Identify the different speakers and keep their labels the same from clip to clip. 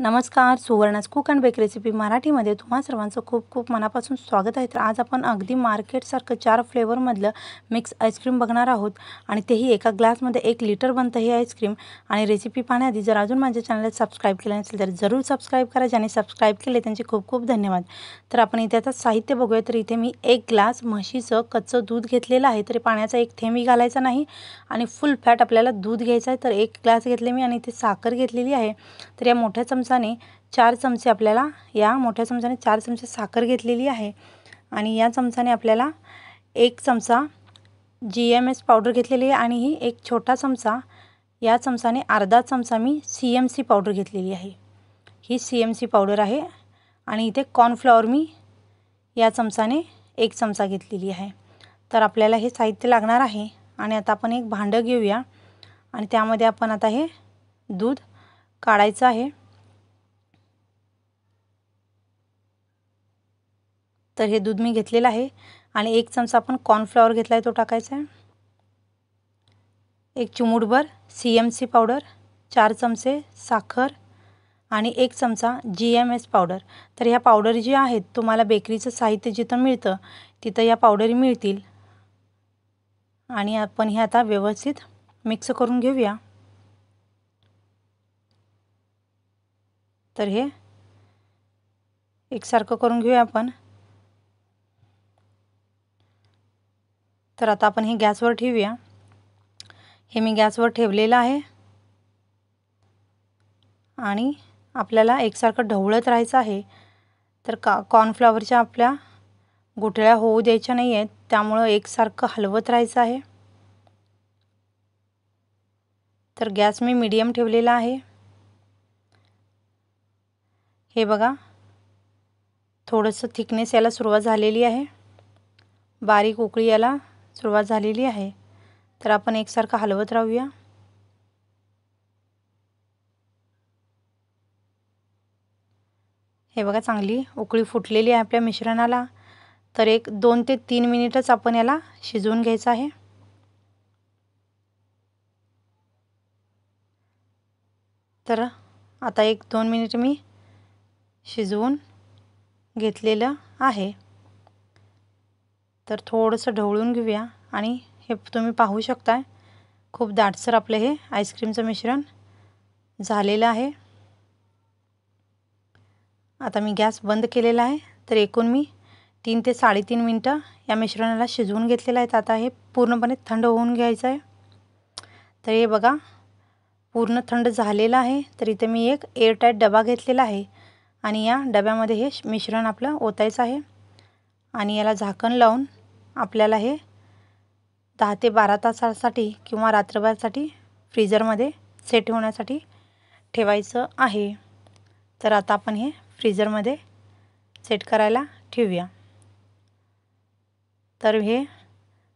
Speaker 1: नमस्कार Suvarna's cook and bake recipe मराठीमध्ये तुम्हा सर्वांचं खूप खूप मनापासून स्वागत आहे तर आज आपण अगदी मार्केटसारखं चार फ्लेवरमधलं मिक्स आईस्क्रीम बघणार आहोत आणि तेही एका ग्लासमध्ये एक लिटर बनतं ही आईस्क्रीम आणि रेसिपी पाहण्याआधी जर अजून माझ्या चॅनलला सबस्क्राईब केलं नसेल तर जरूर सबस्क्राईब करा ज्याने सबस्क्राईब केले त्यांचे खूप खूप धन्यवाद तर आपण इथे आता साहित्य बघूया तर इथे मी एक ग्लास म्हशीचं कच्चं दूध घेतलेलं आहे तरी पाण्याचा एक थेंबी घालायचा नाही आणि फुल फॅट आपल्याला दूध घ्यायचं आहे तर एक ग्लास घेतले मी आणि इथे साखर घेतलेली आहे तर या मोठ्या चमचा चमचाने चार चमचे आपल्याला या मोठ्या चमचाने चार चमचे साखर घेतलेली आहे आणि या चमचाने आपल्याला एक चमचा जी एम एस पावडर घेतलेली आहे आणि ही एक छोटा चमचा या चमचाने अर्धा चमचा मी सी एम सी पावडर घेतलेली आहे ही सी एम सी पावडर आहे आणि इथे कॉर्नफ्लॉवर मी या चमचाने एक चमचा घेतलेली आहे तर आपल्याला हे साहित्य लागणार आहे आणि आता आपण एक भांडं घेऊया आणि त्यामध्ये आपण आता हे दूध काढायचं आहे तर हे दूध मी घेतलेलं आहे आणि एक चमचा आपण कॉर्नफ्लॉवर घेतला आहे तो टाकायचा आहे एक चिमूटभर सी एम सी पावडर चार चमचे साखर आणि एक चमचा जी एम एस पावडर तर ह्या पावडर जी आहेत तुम्हाला बेकरीचं साहित्य जिथं मिळतं तिथं या पावडरी मिळतील आणि आपण हे आता व्यवस्थित मिक्स करून घेऊया तर हे एकसारखं करून घेऊया आपण तर आता आपण हे गॅसवर ठेवूया हे मी गॅसवर ठेवलेलं आहे आणि आपल्याला एकसारखं ढवळत राहायचं आहे तर का कॉर्नफ्लॉवरच्या आपल्या गुठळ्या होऊ द्यायच्या नाही आहेत त्यामुळं एकसारखं हलवत राहायचं आहे तर गॅस मी मीडियम ठेवलेला आहे हे बघा थोडंसं थिकनेस याला सुरुवात झालेली आहे बारीक उकळी याला सुरुवात झालेली आहे तर आपण एकसारखं हलवत राहूया हे बघा चांगली उकळी फुटलेली आहे आपल्या मिश्रणाला तर एक दोन ते तीन मिनिटच आपण याला शिजवून घ्यायचं आहे तर आता एक दोन मिनिट मी शिजवून घेतलेलं आहे तर थोडंसं ढवळून घेऊया आणि हे तुम्ही पाहू शकताय खूप दाटसर आपलं हे आईस्क्रीमचं मिश्रण झालेलं आहे आता मी गॅस बंद केलेला आहे तर एकूण मी तीन ते साडेतीन मिनटं या मिश्रणाला शिजवून घेतलेलं आहे तर आता हे पूर्णपणे थंड होऊन घ्यायचं आहे तर हे बघा पूर्ण थंड झालेलं आहे तर इथे मी एक एअरटाईट डबा घेतलेला आहे आणि या डब्यामध्ये हे मिश्रण आपलं ओतायचं आहे आणि याला झाकण लावून आपल्याला हे दहा ते बारा तासासाठी किंवा रात्रभरसाठी फ्रीजरमध्ये सेट होण्यासाठी ठेवायचं आहे तर आता आपण हे फ्रीजरमध्ये सेट करायला ठेवूया तर हे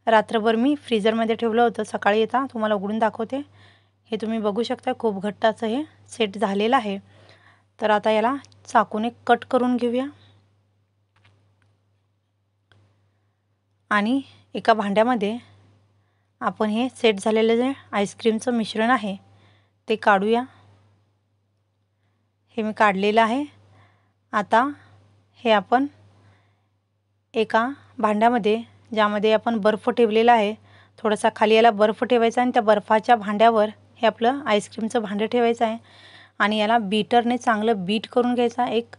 Speaker 1: रात्रभर मी फ्रीजरमध्ये ठेवलं होतं सकाळी येता तुम्हाला उघडून दाखवते हे तुम्ही बघू शकता खूप घट्टाचं हे सेट झालेलं आहे तर आता याला चाकूने कट करून घेऊया आणि एका भांड्यामध्ये आपण हे सेट झालेलं जे आईस्क्रीमचं मिश्रण आहे ते काढूया हे मी काढलेलं आहे आता हे आपण एका भांड्यामध्ये ज्यामध्ये आपण बर्फ ठेवलेला आहे थोडासा खाली याला बर्फ ठेवायचा आणि त्या बर्फाच्या भांड्यावर हे आपलं आईस्क्रीमचं भांडं ठेवायचं आहे आणि याला बीटरने चांगलं बीट करून घ्यायचा एक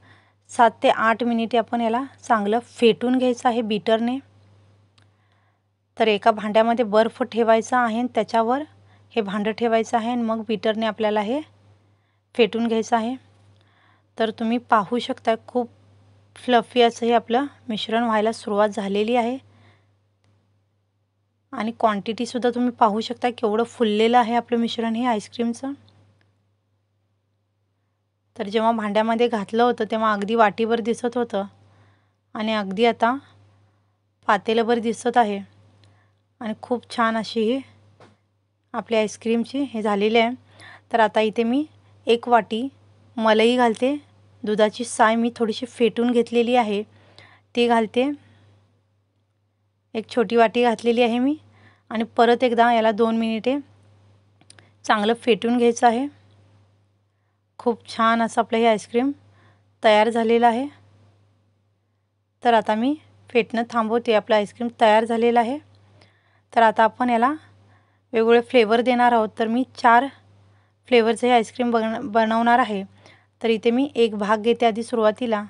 Speaker 1: सात ते आठ मिनिटे आपण याला चांगलं फेटून घ्यायचं आहे बीटरने तर एका भांड्यामध्ये बर्फ ठेवायचा आहे आणि त्याच्यावर हे भांडं ठेवायचं आहे आणि मग बीटरने आपल्याला हे फेटून घ्यायचं आहे तर तुम्ही पाहू शकता खूप फ्लफी असं हे आपलं मिश्रण व्हायला सुरुवात झालेली आहे आणि क्वांटिटीसुद्धा तुम्ही पाहू शकता केवढं फुललेलं आहे आपलं मिश्रण हे आईस्क्रीमचं तर जेव्हा भांड्यामध्ये घातलं होतं तेव्हा अगदी वाटीवर दिसत होतं आणि अगदी आता पातेल्यावर दिसत आहे आणि खूप छान अशी ही आपली आईस्क्रीमची हे झालेली आहे तर आता इथे मी एक वाटी मलई घालते दुधाची साय मी थोडीशी फेटून घेतलेली आहे ती घालते एक छोटी वाटी घातलेली आहे मी आणि परत एकदा याला दोन मिनिटे चांगलं फेटून घ्यायचं आहे खूप छान असं आपलं हे आईस्क्रीम तयार झालेलं आहे तर आता मी फेटणं थांबवते आपलं आईस्क्रीम तयार झालेलं आहे तर आता आपण याला वेगवेगळे फ्लेवर देणार आहोत तर मी चार फ्लेवरचं हे आईस्क्रीम बन बनवणार आहे तर इथे मी एक भाग घेते आधी सुरुवातीला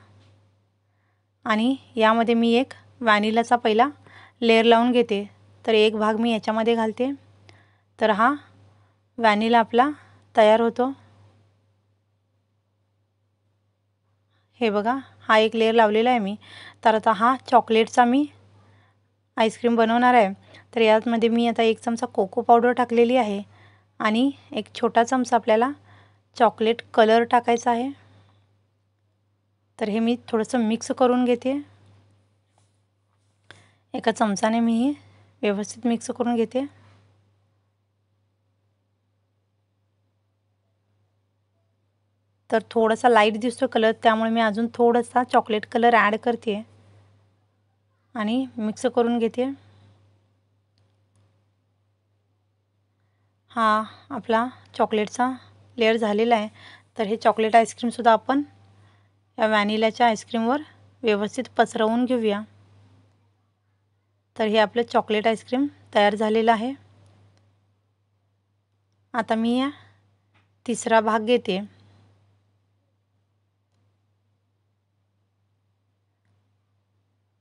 Speaker 1: आणि यामध्ये मी एक वॅनिलाचा पहिला लेअर लावून घेते तर एक भाग मी याच्यामध्ये घालते तर हा वॅनिला आपला तयार होतो हे बघा हा एक लेअर लावलेला आहे मी तर आता हा चॉकलेटचा मी आईस्क्रीम बनवणार आहे तर यामध्ये मी आता एक चमचा कोको पावडर टाकलेली आहे आणि एक छोटा चमचा आपल्याला चॉकलेट कलर टाकायचा आहे तर हे मी थोडंसं मिक्स करून घेते एका चमचाने मी व्यवस्थित मिक्स करून घेते तर थोडासा लाईट दिसतो कलर त्यामुळे मी अजून थोडासा चॉकलेट कलर ॲड करते आणि मिक्स करून घेते हा आपला चॉकलेटचा लेअर झालेला आहे तर हे चॉकलेट आईस्क्रीमसुद्धा आपण या व्हॅनिलाच्या आईस्क्रीमवर व्यवस्थित पसरवून घेऊया तर हे आपलं चॉकलेट आईस्क्रीम तयार झालेलं आहे आता मी या तिसरा भाग घेते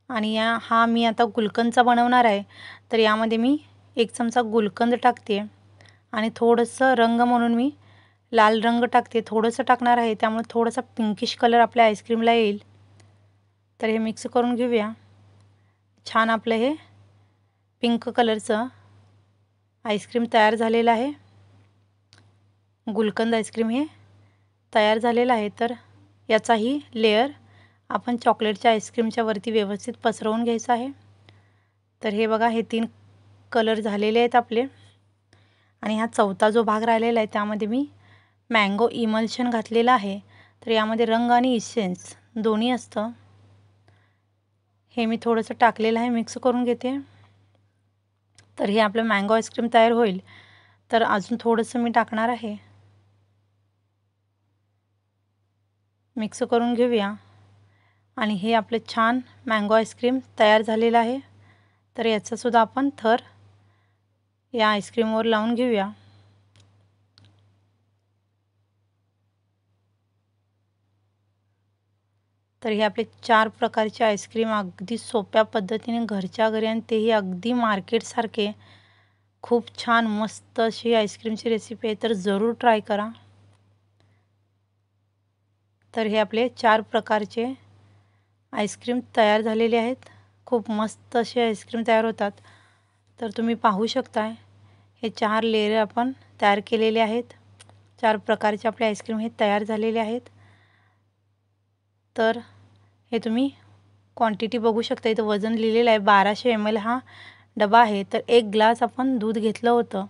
Speaker 1: आणि या हा मी आता गुलकंदचा बनवणार आहे तर यामध्ये मी एक चमचा गुलकंद टाकते आणि थोडंसं रंग म्हणून मी लाल रंग टाकते थोडंसं टाकणार आहे त्यामुळे थोडासा पिंकिश कलर आपल्या आईस्क्रीमला येईल तर हे मिक्स करून घेऊया छान आपलं हे पिंक कलरचं आईस्क्रीम तयार झालेलं आहे गुलकंद आईस्क्रीम हे तयार झालेलं आहे तर याचाही लेअर आपण चॉकलेटच्या आईस्क्रीमच्या वरती व्यवस्थित पसरवून घ्यायचं आहे तर हे बघा हे तीन कलर झालेले आहेत आपले आणि हा चौथा जो भाग राहिलेला आहे त्यामध्ये मी मँगो इमल्शन घातलेला आहे तर यामध्ये रंग आणि इशेन्स दोन्ही असतं हे मी थोडंसं टाकलेलं आहे मिक्स करून घेते तर हे आपलं मँगो आईस्क्रीम तयार होईल तर अजून थोडंसं मी टाकणार आहे मिक्स करून घेऊया आणि हे आपलं छान मँगो आईस्क्रीम तयार झालेलं आहे तर याचासुद्धा आपण थर या आईस्क्रीमवर लावून घेऊया तर हे आपले चार प्रकारचे आईस्क्रीम अगदी सोप्या पद्धतीने घरच्या घरी आणि तेही अगदी मार्केटसारखे खूप छान मस्त अशी आईस्क्रीमची रेसिपी आहे तर जरूर ट्राय करा तर हे आपले चार प्रकारचे आईस्क्रीम तयार झालेले आहेत खूप मस्त असे आईस्क्रीम तयार होतात तर तुम्ही पाहू शकता हे चार लेयर आपण तयार केलेले आहेत चार प्रकारचे आपले आईस्क्रीम हे तयार झालेले आहेत तर हे तुम्ही क्वांटिटी बघू शकता इथं वजन लिहिलेलं आहे बाराशे एम एल हा डबा आहे तर एक ग्लास आपण दूध घेतलं होतं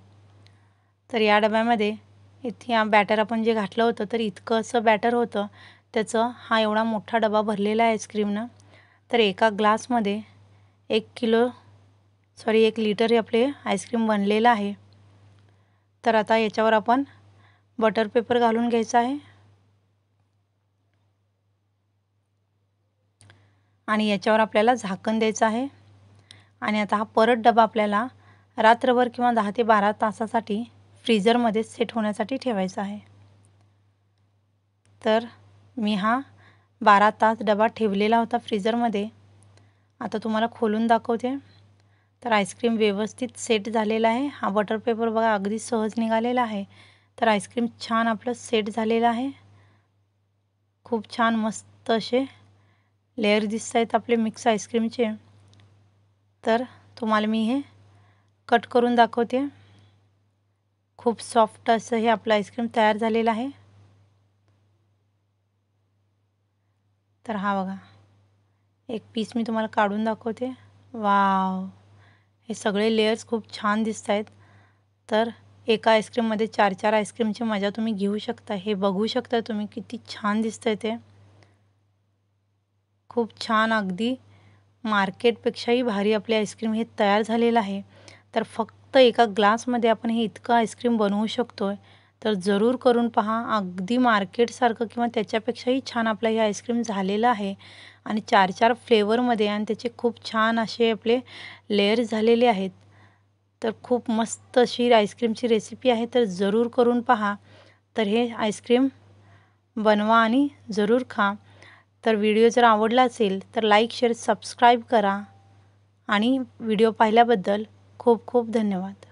Speaker 1: तर या डब्यामध्ये इथे बॅटर आपण जे घातलं होतं तर इतकं असं बॅटर होतं त्याचं हा एवढा मोठा डबा भरलेला आहे आईस्क्रीमनं तर एका ग्लासमध्ये एक किलो सॉरी एक लिटर हे आपले आईस्क्रीम बनलेलं आहे तर आता याच्यावर आपण बटर पेपर घालून घ्यायचा आहे आणि याच्यावर आपल्याला झाकण द्यायचं आहे आणि आता हा परत डबा आपल्याला रात्रभर किंवा दहा ते बारा तासासाठी फ्रीजरमध्ये सेट होण्यासाठी ठेवायचा आहे तर मी हा बारा तास डबा ठेवलेला होता फ्रीजरमध्ये आता तुम्हाला खोलून दाखवते तर आईस्क्रीम व्यवस्थित सेट झालेला आहे हा बटर पेपर बघा अगदी सहज निघालेला आहे तर आईस्क्रीम छान आपलं सेट झालेलं आहे खूप छान मस्त असे लेअर दिसत आहेत आपले मिक्स आईस्क्रीमचे तर तुम्हाला मी हे कट करून दाखवते खूप सॉफ्ट असं हे आपलं आईस्क्रीम तयार झालेलं आहे तर हा बघा एक पीस मी तुम्हाला काढून दाखवते वाव हे सगळे लेयर्स खूप छान दिसत आहेत तर एका आईस्क्रीममध्ये चार चार आईस्क्रीमची मजा तुम्ही घेऊ शकता हे बघू शकता तुम्ही किती छान आहे ते खूप छान अगदी मार्केटपेक्षाही भारी आपली आईस्क्रीम हे तयार झालेलं आहे तर फक्त एका ग्लासमध्ये आपण हे इतकं आईस्क्रीम बनवू शकतो आहे तर जरूर करून पहा अगदी मार्केटसारखं किंवा त्याच्यापेक्षाही छान आपलं हे आईस्क्रीम झालेलं आहे आणि चार चार फ्लेवरमध्ये आणि त्याचे खूप छान असे आपले लेअर झालेले आहेत तर खूप मस्त अशी आईस्क्रीमची रेसिपी आहे तर जरूर करून पहा तर हे आईस्क्रीम बनवा आणि जरूर खा तर व्हिडिओ जर आवडला असेल तर लाईक शेअर सबस्क्राईब करा आणि व्हिडिओ पाहिल्याबद्दल खूप खूप धन्यवाद